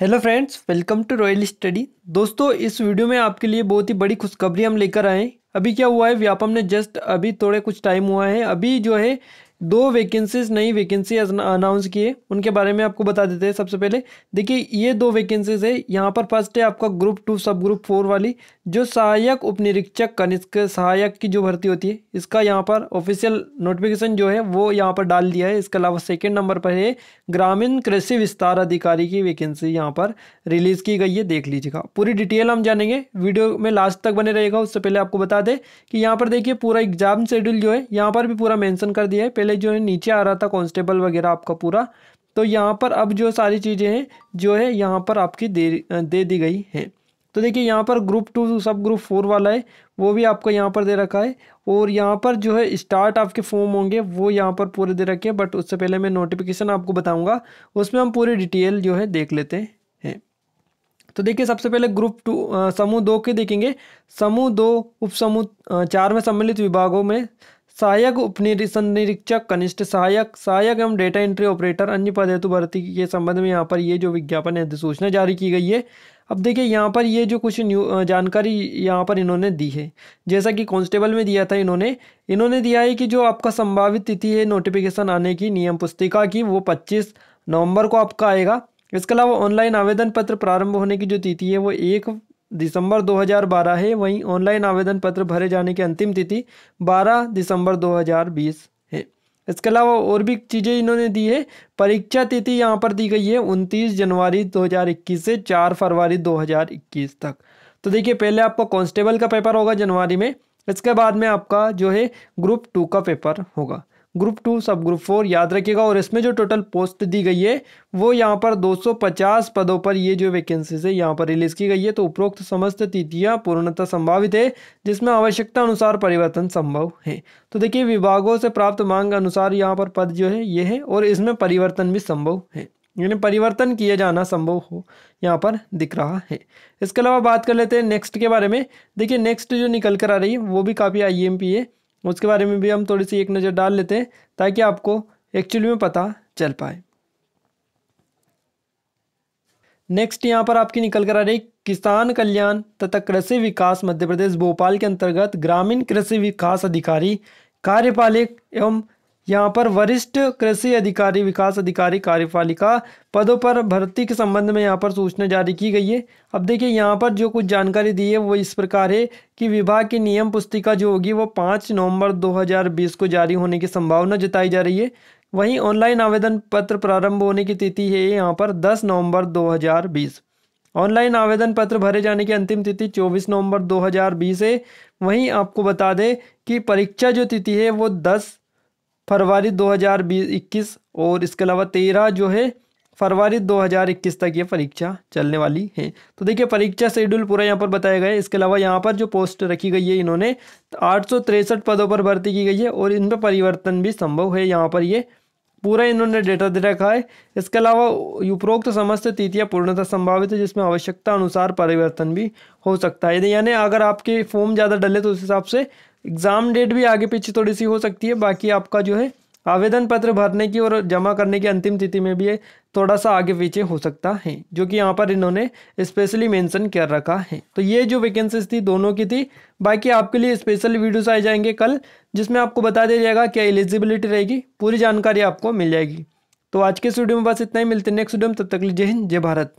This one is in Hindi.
hello friends welcome to royal study दोस्तों इस वीडियो में आपके लिए बहुत ही बड़ी खुशखबरी हम लेकर आए अभी क्या हुआ है व्यापम ने जस्ट अभी थोड़े कुछ टाइम हुआ है अभी जो है दो वैकेंसीज नई वैकेंसी अनाउंस किए उनके बारे में आपको बता देते हैं सबसे पहले देखिए ये दो वैकेंसीज है यहाँ पर फर्स्ट है आपका group two sub group four वाली जो सहायक उप निरीक्षक कनिष्क सहायक की जो भर्ती होती है इसका यहाँ पर ऑफिशियल नोटिफिकेशन जो है वो यहाँ पर डाल दिया है इसके अलावा सेकेंड नंबर पर है ग्रामीण कृषि विस्तार अधिकारी की वैकेंसी यहाँ पर रिलीज़ की गई है देख लीजिएगा पूरी डिटेल हम जानेंगे वीडियो में लास्ट तक बने रहेगा उससे पहले आपको बता दें कि यहाँ पर देखिए पूरा एग्जाम शेड्यूल जो है यहाँ पर भी पूरा मैंशन कर दिया है पहले जो है नीचे आ रहा था कॉन्स्टेबल वगैरह आपका पूरा तो यहाँ पर अब जो सारी चीज़ें हैं जो है यहाँ पर आपकी दे दे दी गई हैं तो देखिए यहाँ पर group two sub group four वाला है वो भी आपको यहाँ पर दे रखा है और यहाँ पर जो है स्टार्ट आपके फॉर्म होंगे वो यहाँ पर पूरे दे रखे हैं बट उससे पहले मैं नोटिफिकेशन आपको बताऊँगा उसमें हम पूरी डिटेल जो है देख लेते हैं तो देखिए सबसे पहले ग्रुप टू समूह दो के देखेंगे समूह दो उप समूह चार में सम्मिलित विभागों में सहायक उपनिरीक्षक कनिष्ठ सहायक सहायक एवं डेटा एंट्री ऑपरेटर अन्य पद हेतु तो भर्ती के संबंध में यहाँ पर ये जो विज्ञापन अधिसूचना जारी की गई है अब देखिए यहाँ पर ये जो कुछ न्यू जानकारी यहाँ पर इन्होंने दी है जैसा कि कांस्टेबल में दिया था इन्होंने इन्होंने दिया है कि जो आपका संभावित तिथि है नोटिफिकेशन आने की नियम पुस्तिका की वो पच्चीस नवम्बर को आपका आएगा इसके अलावा ऑनलाइन आवेदन पत्र प्रारंभ होने की जो तिथि है वो एक दिसंबर 2012 है वहीं ऑनलाइन आवेदन पत्र भरे जाने की अंतिम तिथि 12 दिसंबर 2020 है इसके अलावा और भी चीज़ें इन्होंने दी है परीक्षा तिथि यहाँ पर दी गई है 29 जनवरी 2021 से 4 फरवरी 2021 तक तो देखिए पहले आपका कांस्टेबल का पेपर होगा जनवरी में इसके बाद में आपका जो है ग्रुप टू का पेपर होगा group two sub group four याद रखिएगा और इसमें जो टोटल पोस्ट दी गई है वो यहाँ पर 250 पदों पर ये जो वैकेंसीज है यहाँ पर रिलीज की गई है तो उपरोक्त समस्त तिथियाँ पूर्णतः संभावित है जिसमें आवश्यकता अनुसार परिवर्तन संभव है तो देखिए विभागों से प्राप्त मांग अनुसार यहाँ पर पद जो है ये है और इसमें परिवर्तन भी संभव है यानी परिवर्तन किए जाना संभव हो यहाँ पर दिख रहा है इसके अलावा बात कर लेते हैं नेक्स्ट के बारे में देखिए नेक्स्ट जो निकल कर आ रही है वो भी काफ़ी आई है उसके बारे में भी हम थोड़ी सी एक नज़र डाल लेते हैं ताकि आपको एक्चुअली में पता चल पाए नेक्स्ट यहाँ पर आपकी निकल कर आ रही किसान कल्याण तथा कृषि विकास मध्य प्रदेश भोपाल के अंतर्गत ग्रामीण कृषि विकास अधिकारी कार्यपालिक एवं यहाँ पर वरिष्ठ कृषि अधिकारी विकास अधिकारी कार्यपालिका पदों पर भर्ती के संबंध में यहाँ पर सूचना जारी की गई है अब देखिए यहाँ पर जो कुछ जानकारी दी है वो इस प्रकार है कि विभाग की नियम पुस्तिका जो होगी वो पाँच नवंबर 2020 को जारी होने की संभावना जताई जा रही है वहीं ऑनलाइन आवेदन पत्र प्रारंभ होने की तिथि है यहाँ पर दस नवम्बर दो ऑनलाइन आवेदन पत्र भरे जाने की अंतिम तिथि 24 नवंबर 2020 है वहीं आपको बता दें कि परीक्षा जो तिथि है वो दस फरवरी 2021 और इसके अलावा तेरह जो है फरवरी 2021 तक ये परीक्षा चलने वाली है तो देखिए परीक्षा शेड्यूल पूरा यहाँ पर बताया गया है इसके अलावा यहाँ पर जो पोस्ट रखी गई है इन्होंने आठ पदों पर भर्ती की गई है और इन पर परिवर्तन भी संभव है यहाँ पर ये पूरा इन्होंने डेटा दे रखा है इसके अलावा उपरोक्त तो समस्त तिथियाँ पूर्णतः संभावित है जिसमें आवश्यकता अनुसार परिवर्तन भी हो सकता है यानी अगर आपके फॉर्म ज़्यादा डले तो उस हिसाब से एग्ज़ाम डेट भी आगे पीछे थोड़ी सी हो सकती है बाकी आपका जो है आवेदन पत्र भरने की और जमा करने की अंतिम तिथि में भी थोड़ा सा आगे पीछे हो सकता है जो कि यहाँ पर इन्होंने स्पेशली मेंशन कर रखा है तो ये जो वैकेंसीज थी दोनों की थी बाकी आपके लिए स्पेशल वीडियोस आए जाएंगे कल जिसमें आपको बता दिया जाएगा क्या एलिजिबिलिटी रहेगी पूरी जानकारी आपको मिल जाएगी तो आज के स्टूडियो में बस इतना ही मिलते हैं नेक्स्ट स्टूडियो में तब तक जय हिंद जय भारत